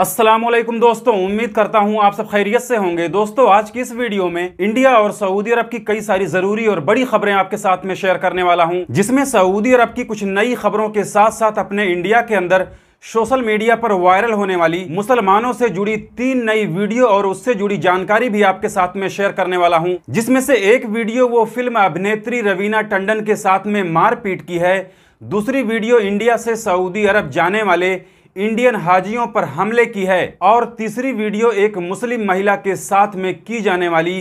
अस्सलाम वालेकुम दोस्तों उम्मीद करता हूँ आप सब खैरियत से होंगे दोस्तों आज की इस वीडियो में इंडिया और सऊदी अरब की कई सारी जरूरी और बड़ी खबरें आपके साथ में शेयर करने वाला हूँ जिसमें सऊदी अरब की कुछ नई खबरों के साथ साथ अपने इंडिया के अंदर सोशल मीडिया पर वायरल होने वाली मुसलमानों से जुड़ी तीन नई वीडियो और उससे जुड़ी जानकारी भी आपके साथ में शेयर करने वाला हूँ जिसमें से एक वीडियो वो फिल्म अभिनेत्री रवीना टंडन के साथ में मारपीट की है दूसरी वीडियो इंडिया से सऊदी अरब जाने वाले इंडियन हाजियों पर हमले की है और तीसरी वीडियो एक मुस्लिम महिला के साथ में की जाने वाली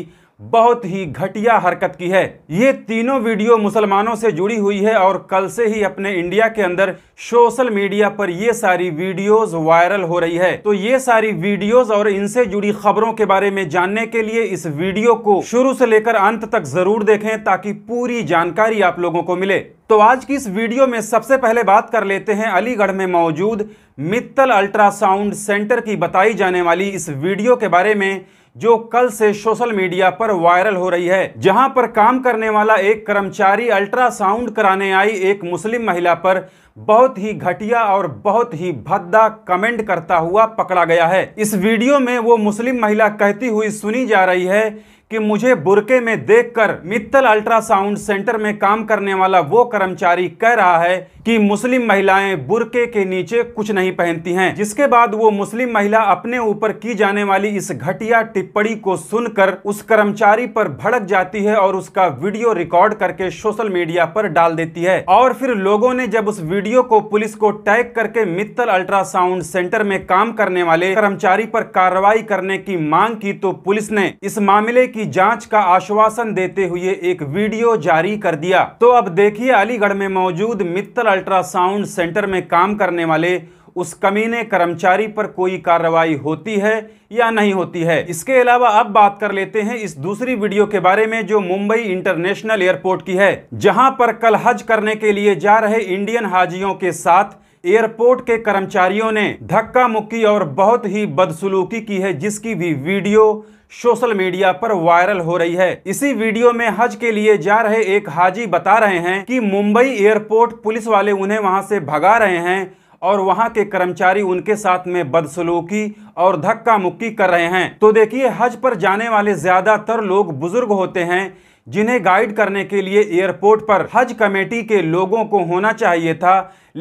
बहुत ही घटिया हरकत की है ये तीनों वीडियो मुसलमानों से जुड़ी हुई है और कल से ही अपने इंडिया के अंदर सोशल मीडिया पर ये सारी वीडियोस वायरल हो रही है तो ये सारी वीडियोस और इनसे जुड़ी खबरों के बारे में जानने के लिए इस वीडियो को शुरू से लेकर अंत तक जरूर देखें ताकि पूरी जानकारी आप लोगों को मिले तो आज की इस वीडियो में सबसे पहले बात कर लेते हैं अलीगढ़ में मौजूद मित्तल अल्ट्रासाउंड सेंटर की बताई जाने वाली इस वीडियो के बारे में जो कल से सोशल मीडिया पर वायरल हो रही है जहां पर काम करने वाला एक कर्मचारी अल्ट्रासाउंड कराने आई एक मुस्लिम महिला पर बहुत ही घटिया और बहुत ही भद्दा कमेंट करता हुआ पकड़ा गया है इस वीडियो में वो मुस्लिम महिला कहती हुई सुनी जा रही है कि मुझे बुरके में देखकर मित्तल अल्ट्रासाउंड सेंटर में काम करने वाला वो कर्मचारी कह रहा है कि मुस्लिम महिलाएं बुरके के नीचे कुछ नहीं पहनती हैं जिसके बाद वो मुस्लिम महिला अपने ऊपर की जाने वाली इस घटिया टिप्पणी को सुनकर उस कर्मचारी पर भड़क जाती है और उसका वीडियो रिकॉर्ड करके सोशल मीडिया पर डाल देती है और फिर लोगों ने जब उस वीडियो को पुलिस को टैग करके मित्तल अल्ट्रासाउंड सेंटर में काम करने वाले कर्मचारी पर कार्रवाई करने की मांग की तो पुलिस ने इस मामले की की जांच का आश्वासन देते हुए एक वीडियो जारी कर दिया तो अब देखिए अलीगढ़ में मौजूद मित्तल अल्ट्रासाउंड सेंटर में काम करने वाले उस कमीने कर्मचारी पर कोई कार्रवाई होती है या नहीं होती है इसके अलावा अब बात कर लेते हैं इस दूसरी वीडियो के बारे में जो मुंबई इंटरनेशनल एयरपोर्ट की है जहां पर कल हज करने के लिए जा रहे इंडियन हाजियों के साथ एयरपोर्ट के कर्मचारियों ने धक्का मुक्की और बहुत ही बदसलूकी की है जिसकी भी वीडियो सोशल मीडिया पर वायरल हो रही है इसी वीडियो में हज के लिए जा रहे एक हाजी बता रहे हैं कि मुंबई एयरपोर्ट पुलिस वाले उन्हें वहां से भगा रहे हैं और वहाँ के कर्मचारी उनके साथ में बदसलूकी और धक्का मुक्की कर रहे हैं तो देखिए हज पर जाने वाले ज़्यादातर लोग बुज़ुर्ग होते हैं जिन्हें गाइड करने के लिए एयरपोर्ट पर हज कमेटी के लोगों को होना चाहिए था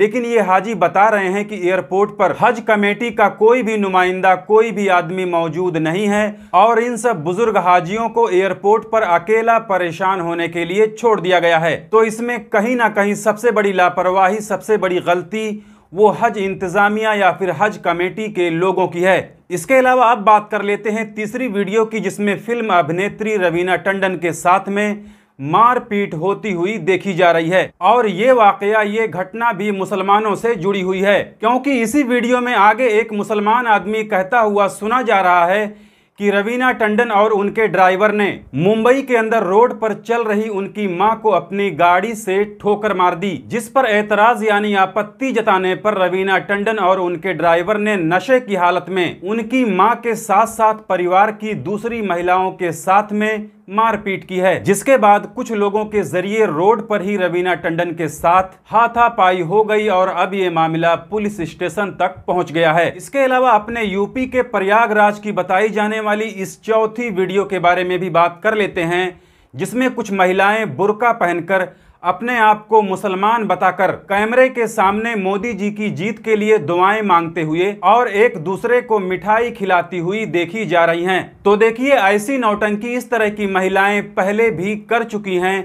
लेकिन ये हाजी बता रहे हैं कि एयरपोर्ट पर हज कमेटी का कोई भी नुमाइंदा कोई भी आदमी मौजूद नहीं है और इन सब बुजुर्ग हाजियों को एयरपोर्ट पर अकेला परेशान होने के लिए छोड़ दिया गया है तो इसमें कहीं ना कहीं सबसे बड़ी लापरवाही सबसे बड़ी गलती वो हज इंतज़ामिया या फिर हज कमेटी के लोगों की है इसके अलावा अब बात कर लेते हैं तीसरी वीडियो की जिसमें फिल्म अभिनेत्री रवीना टंडन के साथ में मारपीट होती हुई देखी जा रही है और ये वाकया ये घटना भी मुसलमानों से जुड़ी हुई है क्योंकि इसी वीडियो में आगे एक मुसलमान आदमी कहता हुआ सुना जा रहा है कि रवीना टंडन और उनके ड्राइवर ने मुंबई के अंदर रोड पर चल रही उनकी मां को अपनी गाड़ी से ठोकर मार दी जिस पर ऐतराज यानी आपत्ति जताने पर रवीना टंडन और उनके ड्राइवर ने नशे की हालत में उनकी मां के साथ साथ परिवार की दूसरी महिलाओं के साथ में मारपीट की है जिसके बाद कुछ लोगों के जरिए रोड पर ही रवीना टंडन के साथ हाथापाई हो गई और अब ये मामला पुलिस स्टेशन तक पहुंच गया है इसके अलावा अपने यूपी के प्रयागराज की बताई जाने वाली इस चौथी वीडियो के बारे में भी बात कर लेते हैं जिसमें कुछ महिलाएं बुरका पहनकर अपने आप को मुसलमान बताकर कैमरे के सामने मोदी जी की जीत के लिए दुआएं मांगते हुए और एक दूसरे को मिठाई खिलाती हुई देखी जा रही हैं तो देखिए ऐसी नौटंकी इस तरह की महिलाएं पहले भी कर चुकी हैं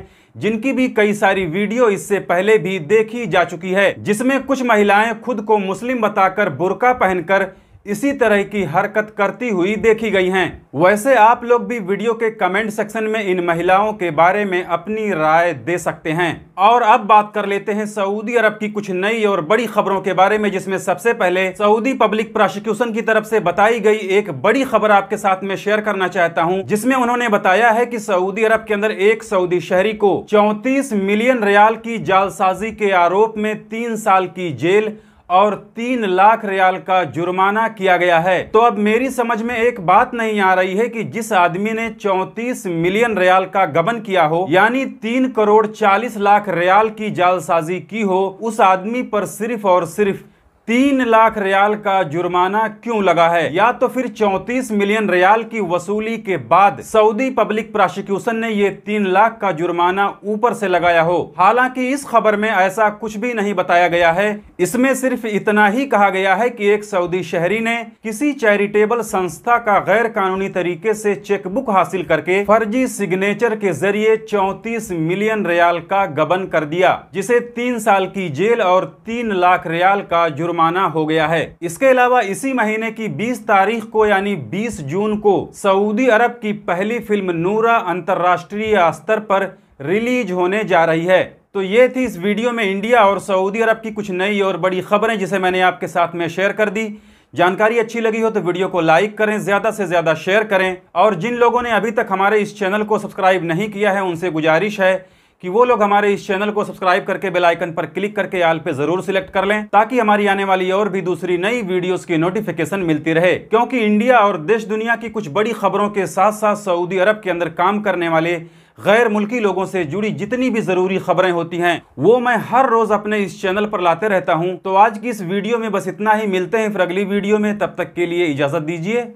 जिनकी भी कई सारी वीडियो इससे पहले भी देखी जा चुकी है जिसमें कुछ महिलाएं खुद को मुस्लिम बताकर बुरका पहनकर इसी तरह की हरकत करती हुई देखी गई हैं वैसे आप लोग भी वीडियो के कमेंट सेक्शन में इन महिलाओं के बारे में अपनी राय दे सकते हैं और अब बात कर लेते हैं सऊदी अरब की कुछ नई और बड़ी खबरों के बारे में जिसमें सबसे पहले सऊदी पब्लिक प्रोसिक्यूशन की तरफ से बताई गई एक बड़ी खबर आपके साथ में शेयर करना चाहता हूँ जिसमे उन्होंने बताया है की सऊदी अरब के अंदर एक सऊदी शहरी को चौंतीस मिलियन रियाल की जालसाजी के आरोप में तीन साल की जेल और तीन लाख रियाल का जुर्माना किया गया है तो अब मेरी समझ में एक बात नहीं आ रही है कि जिस आदमी ने 34 मिलियन रियाल का गबन किया हो यानी तीन करोड़ 40 लाख रियाल की जालसाजी की हो उस आदमी पर सिर्फ और सिर्फ तीन लाख रियाल का जुर्माना क्यों लगा है या तो फिर 34 मिलियन रियाल की वसूली के बाद सऊदी पब्लिक प्रोसिक्यूशन ने ये तीन लाख का जुर्माना ऊपर से लगाया हो हालांकि इस खबर में ऐसा कुछ भी नहीं बताया गया है इसमें सिर्फ इतना ही कहा गया है कि एक सऊदी शहरी ने किसी चैरिटेबल संस्था का गैर कानूनी तरीके से चेकबुक हासिल करके फर्जी सिग्नेचर के जरिए चौतीस मिलियन रियाल का गबन कर दिया जिसे तीन साल की जेल और तीन लाख रियाल का जुर्माना जुर्माना हो गया है इसके अलावा इसी महीने की 20 तारीख को यानी 20 जून को सऊदी अरब की पहली फिल्म नूरा अंतर्राष्ट्रीय स्तर पर रिलीज होने जा रही है तो ये थी इस वीडियो में इंडिया और सऊदी अरब की कुछ नई और बड़ी खबरें जिसे मैंने आपके साथ में शेयर कर दी जानकारी अच्छी लगी हो तो वीडियो को लाइक करें ज़्यादा से ज़्यादा शेयर करें और जिन लोगों ने अभी तक हमारे इस चैनल को सब्सक्राइब नहीं किया है उनसे गुजारिश है कि वो लोग हमारे इस चैनल को सब्सक्राइब करके बेल आइकन पर क्लिक करके आल पे जरूर सिलेक्ट कर लें ताकि हमारी आने वाली और भी दूसरी नई वीडियोस की नोटिफिकेशन मिलती रहे क्योंकि इंडिया और देश दुनिया की कुछ बड़ी खबरों के साथ साथ सऊदी अरब के अंदर काम करने वाले गैर मुल्की लोगों से जुड़ी जितनी भी ज़रूरी खबरें होती हैं वो मैं हर रोज़ अपने इस चैनल पर लाते रहता हूँ तो आज की इस वीडियो में बस इतना ही मिलते हैं फिर अगली वीडियो में तब तक के लिए इजाज़त दीजिए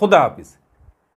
खुदा हाफिज़